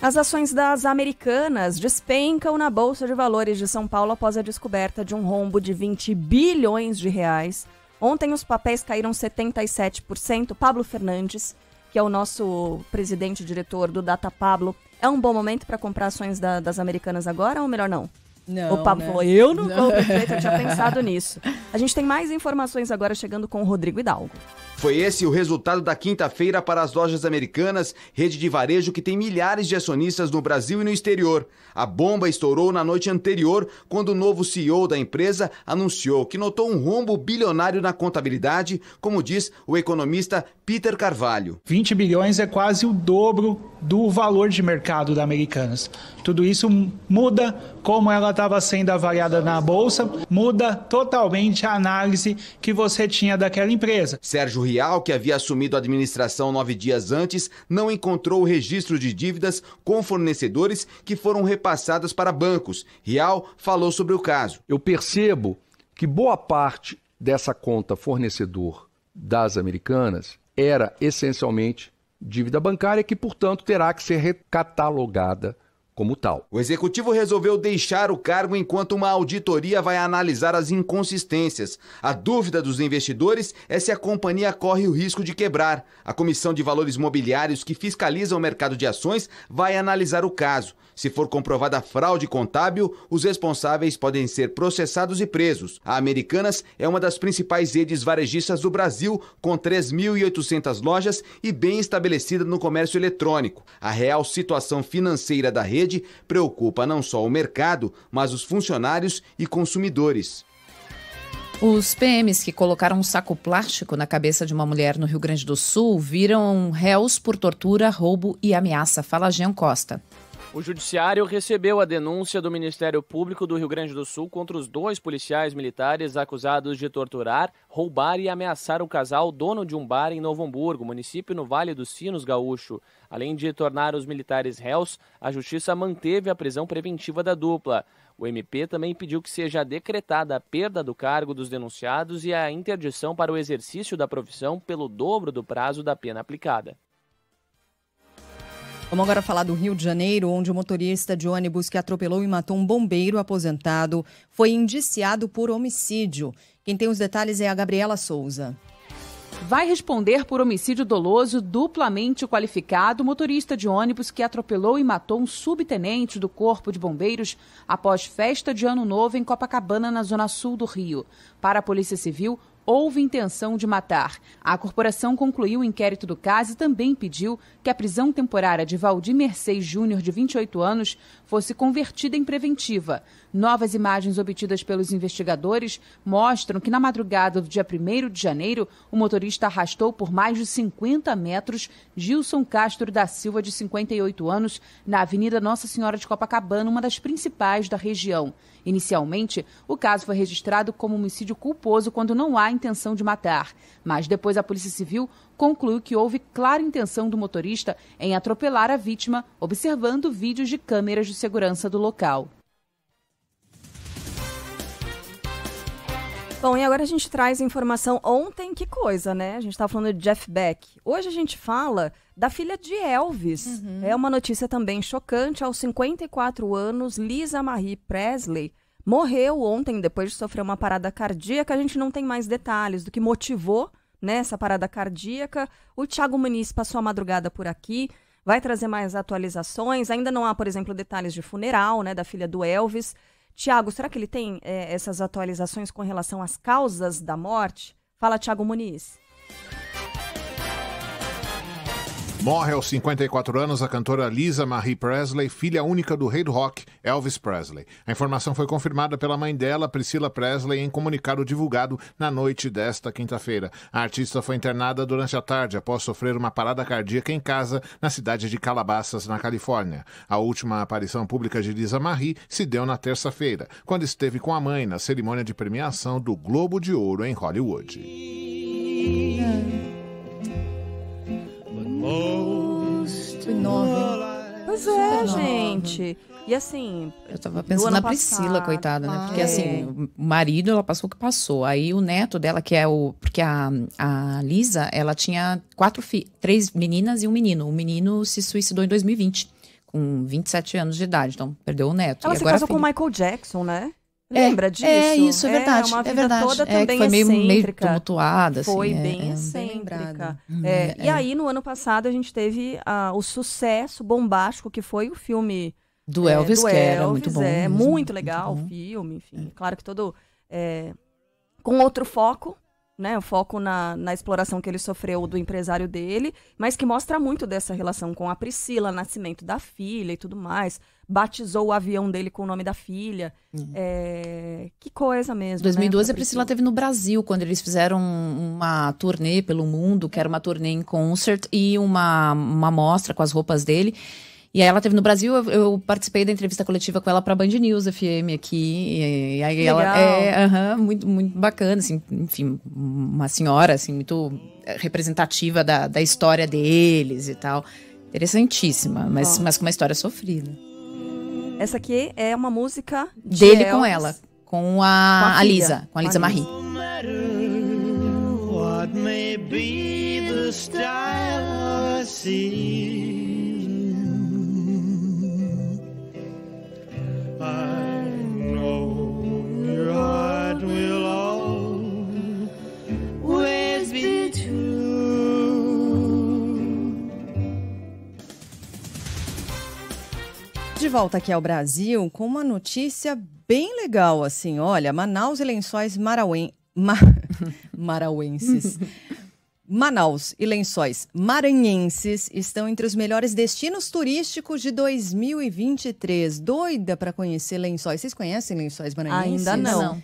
As ações das americanas despencam na Bolsa de Valores de São Paulo após a descoberta de um rombo de 20 bilhões de reais. Ontem os papéis caíram 77%. Pablo Fernandes, que é o nosso presidente diretor do Data Pablo, é um bom momento para comprar ações da, das americanas agora ou melhor não? Não, o Pablo né? falou, eu não, não. [LAUGHS] Vou, eu tinha pensado nisso. A gente tem mais informações agora chegando com o Rodrigo Hidalgo. Foi esse o resultado da quinta-feira para as lojas americanas, rede de varejo que tem milhares de acionistas no Brasil e no exterior. A bomba estourou na noite anterior, quando o novo CEO da empresa anunciou que notou um rombo bilionário na contabilidade, como diz o economista Peter Carvalho. 20 bilhões é quase o dobro do valor de mercado da Americanas. Tudo isso muda como ela estava sendo avaliada na bolsa, muda totalmente a análise que você tinha daquela empresa. Sérgio Rial, que havia assumido a administração nove dias antes, não encontrou o registro de dívidas com fornecedores que foram repassadas para bancos. Rial falou sobre o caso. Eu percebo que boa parte dessa conta fornecedor das americanas era essencialmente dívida bancária que, portanto, terá que ser recatalogada como tal. O executivo resolveu deixar o cargo enquanto uma auditoria vai analisar as inconsistências. A dúvida dos investidores é se a companhia corre o risco de quebrar. A Comissão de Valores Mobiliários, que fiscaliza o mercado de ações, vai analisar o caso. Se for comprovada fraude contábil, os responsáveis podem ser processados e presos. A Americanas é uma das principais redes varejistas do Brasil, com 3.800 lojas e bem estabelecida no comércio eletrônico. A real situação financeira da rede preocupa não só o mercado, mas os funcionários e consumidores. Os PMs que colocaram um saco plástico na cabeça de uma mulher no Rio Grande do Sul viram réus por tortura, roubo e ameaça. Fala Jean Costa. O Judiciário recebeu a denúncia do Ministério Público do Rio Grande do Sul contra os dois policiais militares acusados de torturar, roubar e ameaçar o casal dono de um bar em Novo Hamburgo, município no Vale dos Sinos Gaúcho. Além de tornar os militares réus, a Justiça manteve a prisão preventiva da dupla. O MP também pediu que seja decretada a perda do cargo dos denunciados e a interdição para o exercício da profissão pelo dobro do prazo da pena aplicada. Vamos agora falar do Rio de Janeiro, onde o motorista de ônibus que atropelou e matou um bombeiro aposentado foi indiciado por homicídio. Quem tem os detalhes é a Gabriela Souza. Vai responder por homicídio doloso duplamente qualificado motorista de ônibus que atropelou e matou um subtenente do Corpo de Bombeiros após festa de Ano Novo em Copacabana, na zona sul do Rio. Para a Polícia Civil, houve intenção de matar. A corporação concluiu o inquérito do caso e também pediu que a prisão temporária de Valdir Mercedes Júnior, de 28 anos, fosse convertida em preventiva. Novas imagens obtidas pelos investigadores mostram que na madrugada do dia 1 de janeiro, o motorista arrastou por mais de 50 metros Gilson Castro da Silva, de 58 anos, na Avenida Nossa Senhora de Copacabana, uma das principais da região. Inicialmente, o caso foi registrado como homicídio culposo quando não há intenção de matar, mas depois a Polícia Civil concluiu que houve clara intenção do motorista em atropelar a vítima, observando vídeos de câmeras de segurança do local. Bom, e agora a gente traz informação ontem, que coisa, né? A gente estava falando de Jeff Beck. Hoje a gente fala da filha de Elvis. Uhum. É uma notícia também chocante. Aos 54 anos, Lisa Marie Presley morreu ontem depois de sofrer uma parada cardíaca. A gente não tem mais detalhes do que motivou né, essa parada cardíaca. O Thiago Muniz passou a madrugada por aqui. Vai trazer mais atualizações. Ainda não há, por exemplo, detalhes de funeral né, da filha do Elvis. Tiago, será que ele tem é, essas atualizações com relação às causas da morte? Fala, Tiago Muniz. Morre aos 54 anos a cantora Lisa Marie Presley, filha única do rei do rock Elvis Presley. A informação foi confirmada pela mãe dela, Priscila Presley, em comunicado divulgado na noite desta quinta-feira. A artista foi internada durante a tarde após sofrer uma parada cardíaca em casa, na cidade de Calabasas, na Califórnia. A última aparição pública de Lisa Marie se deu na terça-feira, quando esteve com a mãe na cerimônia de premiação do Globo de Ouro em Hollywood. É nove. Pois é, gente. E assim. Eu tava pensando na Priscila, passado. coitada, né? Porque é. assim, o marido, ela passou o que passou. Aí o neto dela, que é o. Porque a, a Lisa, ela tinha quatro filhos. três meninas e um menino. O menino se suicidou em 2020, com 27 anos de idade. Então, perdeu o neto. Ela e se casou com o Michael Jackson, né? É, Lembra é, disso? É, isso, é, é verdade. É, uma vida é verdade. toda é, também foi meio, meio tumultuada, assim. Foi é, bem é, excêntrica. Hum, e aí, no ano passado, a gente teve ah, o sucesso bombástico que foi o filme... Do Elvis, do Elvis era muito bom. É, mesmo, muito legal muito o filme, enfim. Claro que todo... com outro foco, né, o foco na, na, exploração que ele sofreu do empresário dele, mas que mostra muito dessa relação com a Priscila, nascimento da filha e tudo mais batizou o avião dele com o nome da filha. Uhum. É... Que coisa mesmo. 2012 né? a Priscila teve no Brasil, quando eles fizeram uma turnê pelo mundo, que era uma turnê em concert e uma, uma mostra com as roupas dele. E aí ela teve no Brasil, eu, eu, participei da entrevista coletiva com ela para Band News FM aqui. E, e aí Legal. ela é uhum, muito, muito bacana, assim, enfim, uma senhora assim, muito é, representativa da, da história deles e tal. Interessantíssima, mas, mas com uma história sofrida. Essa aqui é uma música de dele Elvis, com ela, com a, com a Lisa, com a Lisa Marie. I know your De volta aqui ao Brasil com uma notícia bem legal, assim, olha, Manaus e Lençóis Marauém, ma, [LAUGHS] Marauenses. Manaus e Lençóis Maranhenses estão entre os melhores destinos turísticos de 2023. Doida para conhecer Lençóis. Vocês conhecem Lençóis Maranhenses? Ainda não.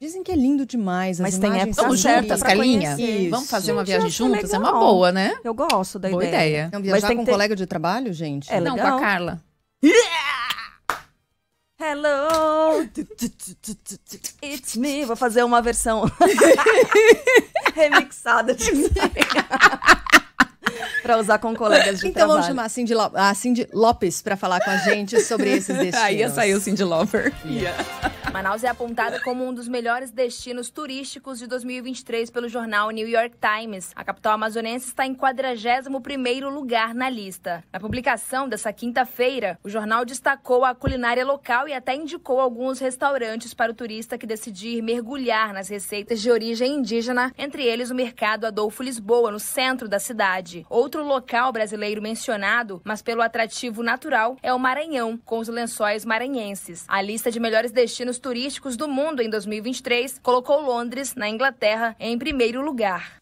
Dizem que é lindo demais. Mas tem época certa, Carlinha. Vamos fazer uma viagem juntos? É uma boa, né? Eu gosto da boa ideia. ideia. Então, viajar Mas tem com um ter... colega de trabalho, gente? É legal. Não, com a Carla. Yeah, Hello! It's me! Vou fazer uma versão [LAUGHS] remixada de para usar com colegas de então, trabalho. Então vamos chamar a Cindy, Lo Cindy Lopes para falar com a gente sobre esses destinos. [LAUGHS] Aí ah, ia sair o Cindy Lover. Yeah. yeah. Manaus é apontada como um dos melhores destinos turísticos de 2023 pelo jornal New York Times. A capital amazonense está em 41º lugar na lista. Na publicação dessa quinta-feira, o jornal destacou a culinária local e até indicou alguns restaurantes para o turista que decidir mergulhar nas receitas de origem indígena, entre eles o mercado Adolfo Lisboa, no centro da cidade. Outro local brasileiro mencionado, mas pelo atrativo natural, é o Maranhão, com os lençóis maranhenses. A lista de melhores destinos turísticos turísticos do mundo em 2023, colocou Londres, na Inglaterra, em primeiro lugar.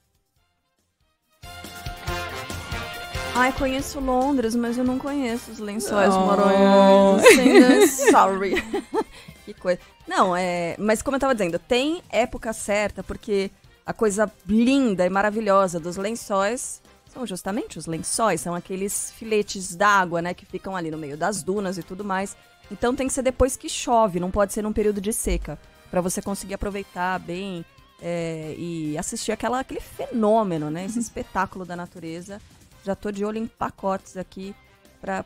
Ai, conheço Londres, mas eu não conheço os lençóis oh. maranhenses. [LAUGHS] Sorry. [LAUGHS] que coisa. Não, é. Mas como eu estava dizendo, tem época certa, porque a coisa linda e maravilhosa dos lençóis são justamente os lençóis, são aqueles filetes d'água, né, que ficam ali no meio das dunas e tudo mais. Então tem que ser depois que chove, não pode ser num período de seca, para você conseguir aproveitar bem é, e assistir aquela, aquele fenômeno, né? Esse uhum. espetáculo da natureza. Já tô de olho em pacotes aqui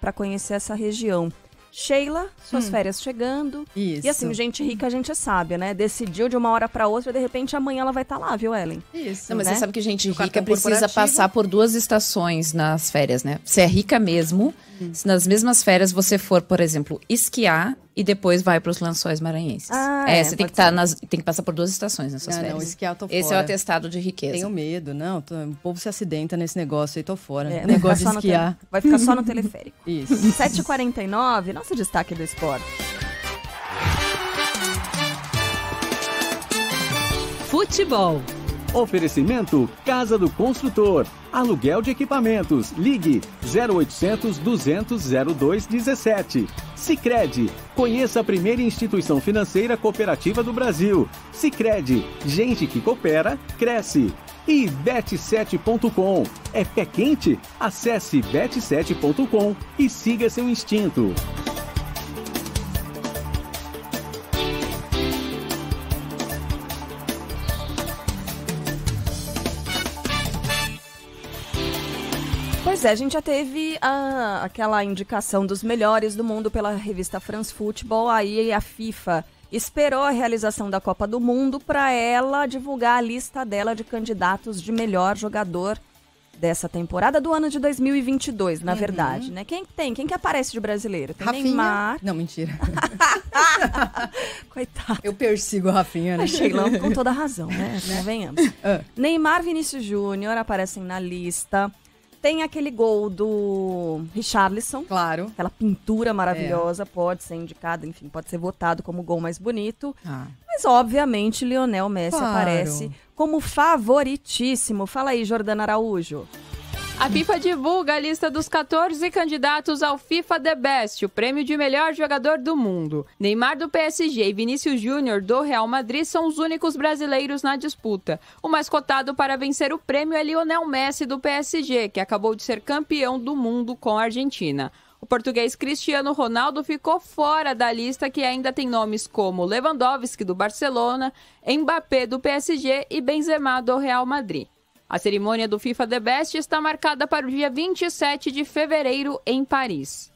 para conhecer essa região. Sheila, suas hum. férias chegando. Isso. E assim, gente rica, a gente é sábia, né? Decidiu de uma hora para outra, de repente amanhã ela vai estar tá lá, viu, Ellen? Isso. Não, mas né? você sabe que gente rica precisa passar por duas estações nas férias, né? Você é rica mesmo. Hum. Se nas mesmas férias você for, por exemplo, esquiar e depois vai para os lençóis maranhenses. Ah, é, é, você tem que, tá nas, tem que passar por duas estações nessas ah, férias. Não, é esquiar, tô fora. Esse é o atestado de riqueza. Tenho medo, não. Tô, o povo se acidenta nesse negócio aí, tô fora. É, negócio de esquiar. Vai ficar só no [LAUGHS] teleférico. Isso. 7h49, nosso destaque do esporte. Futebol. Oferecimento Casa do Construtor. Aluguel de equipamentos. Ligue 0800 200 0217. Sicredi. Conheça a primeira instituição financeira cooperativa do Brasil. Sicredi. Gente que coopera cresce. E bet7.com. É pé quente? Acesse bet7.com e siga seu instinto. Pois é, a gente já teve a, aquela indicação dos melhores do mundo pela revista France Football, aí a FIFA esperou a realização da Copa do Mundo para ela divulgar a lista dela de candidatos de melhor jogador dessa temporada do ano de 2022, na uhum. verdade, né? Quem tem? Quem que aparece de brasileiro? Tem Rafinha? Neymar. Não, mentira. [LAUGHS] Coitado. Eu persigo o Rafinha, né? Sheilão com toda razão, né? [LAUGHS] né? Venhamos. Uh. Ah. Neymar, Vinícius Júnior aparecem na lista. Tem aquele gol do Richarlison. Claro. Aquela pintura maravilhosa, é. pode ser indicado, enfim, pode ser votado como o gol mais bonito. Ah. Mas, obviamente, Lionel Messi claro. aparece como favoritíssimo. Fala aí, Jordana Araújo. A FIFA divulga a lista dos 14 candidatos ao FIFA The Best, o prêmio de melhor jogador do mundo. Neymar do PSG e Vinícius Júnior do Real Madrid são os únicos brasileiros na disputa. O mais cotado para vencer o prêmio é Lionel Messi do PSG, que acabou de ser campeão do mundo com a Argentina. O português Cristiano Ronaldo ficou fora da lista que ainda tem nomes como Lewandowski do Barcelona, Mbappé do PSG e Benzema do Real Madrid. A cerimônia do FIFA The Best está marcada para o dia 27 de fevereiro em Paris.